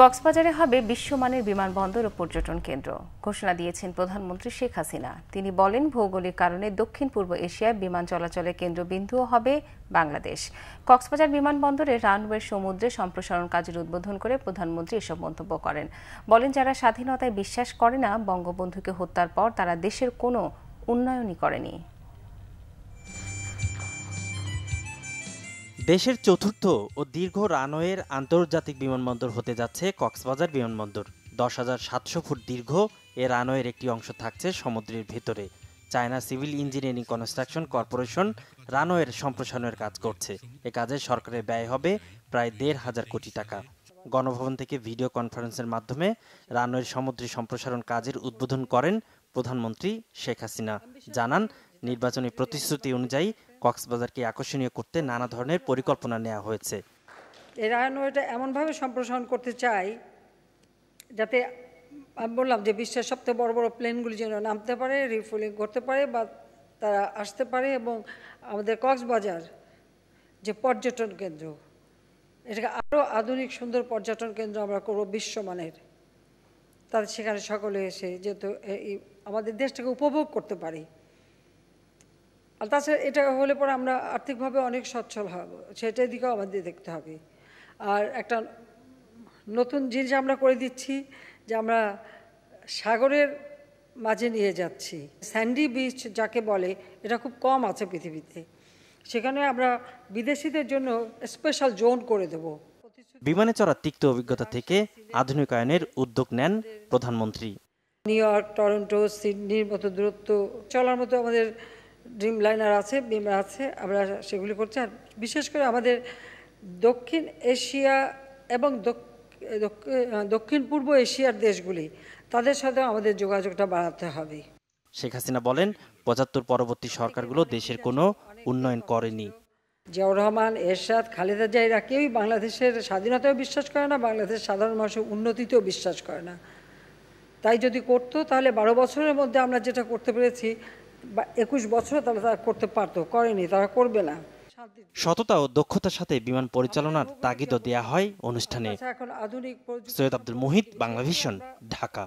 কক্সবাজারে হবে বিশ্বমানের বিমানবন্দর ও পর্যটন কেন্দ্র ঘোষণা দিয়েছেন প্রধানমন্ত্রী শেখ হাসিনা তিনি বলেন ভৌগোলিক কারণে দক্ষিণ পূর্ব এশিয়ায় বিমান চলাচলের কেন্দ্রবিন্দুও হবে বাংলাদেশ কক্সবাজার বিমানবন্দরে রানওয়ে সমুদ্রে সম্প্রসারণ কাজের উদ্বোধন করে প্রধানমন্ত্রী এসব মন্তব্য করেন বলেন যারা স্বাধীনতায় বিশ্বাস করে না বঙ্গবন্ধুকে হত্যার পর তারা দেশের কোনো উন্নয়নই করেনি দেশের চতুর্থ ও দীর্ঘ রানওয়ের আন্তর্জাতিক বিমানবন্দর হতে যাচ্ছে কক্সবাজার বিমানবন্দর দশ হাজার সাতশো ফুট দীর্ঘ এ রানওয়ের একটি অংশ থাকছে সমুদ্রের ভেতরে China civil engineering construction corporation রানওয়ের সম্প্রসারণের কাজ করছে এ কাজে সরকারের ব্যয় হবে প্রায় দেড় হাজার কোটি টাকা গণভবন থেকে ভিডিও কনফারেন্সের মাধ্যমে রানওয়ের সমুদ্রে সম্প্রসারণ কাজের উদ্বোধন করেন প্রধানমন্ত্রী শেখ হাসিনা জানান নির্বাচনী প্রতিশ্রুতি অনুযায়ী কক্সবাজারকে আকর্ষণীয় করতে নানা ধরনের পরিকল্পনা নেওয়া হয়েছে এই রায়নটা এমনভাবে সম্প্রসারণ করতে চাই যাতে আমি বললাম যে বিশ্বের সবচেয়ে বড় বড় প্লেনগুলি যেন নামতে পারে রিফুলিং করতে পারে বা তারা আসতে পারে এবং আমাদের কক্সবাজার যে পর্যটন কেন্দ্র এটাকে আরও আধুনিক সুন্দর পর্যটন কেন্দ্র আমরা করব বিশ্বমানের তাদের সেখানে সকলে এসে যেহেতু আমাদের দেশটাকে উপভোগ করতে পারি আর তাছাড়া এটা হলে পরে আমরা আর্থিকভাবে অনেক সচ্ছল হব সেটার দিকেও আমাদের দেখতে হবে আর একটা নতুন জিনিস আমরা করে দিচ্ছি যে আমরা সাগরের মাঝে নিয়ে যাচ্ছি স্যান্ডি বিচ যাকে বলে এটা খুব কম আছে পৃথিবীতে সেখানে আমরা বিদেশিদের জন্য স্পেশাল জোন করে দেব বিমানে চড়ার তিক্ত অভিজ্ঞতা থেকে আধুনিকায়নের উদ্যোগ নেন প্রধানমন্ত্রী নিউ ইয়র্ক টরন্টো সিডনির মতো দূরত্ব চলার মতো আমাদের ড্রিম লাইনার আছে বিম আছে আমরা সেগুলি করছি আর বিশেষ করে আমাদের দক্ষিণ এশিয়া এবং দক্ষিণ পূর্ব এশিয়ার দেশগুলি তাদের সাথে আমাদের যোগাযোগটা বাড়াতে হবে শেখ হাসিনা বলেন পঁচাত্তর পরবর্তী সরকারগুলো দেশের কোনো উন্নয়ন করেনি জিয়াউর রহমান এরশাদ খালেদা জাইরা কেউই বাংলাদেশের স্বাধীনতাও বিশ্বাস করে না বাংলাদেশ সাধারণ মানুষের উন্নতিতেও বিশ্বাস করে না তাই যদি করতো তাহলে বারো বছরের মধ্যে আমরা যেটা করতে পেরেছি একুশ বছরে তারা তারা করতে পারতো করেনি তারা করবে না সততা ও দক্ষতার সাথে বিমান পরিচালনার তাগিদও দেয়া হয় অনুষ্ঠানে সৈয়দ আব্দুল মুহিত বাংলাভিশন ঢাকা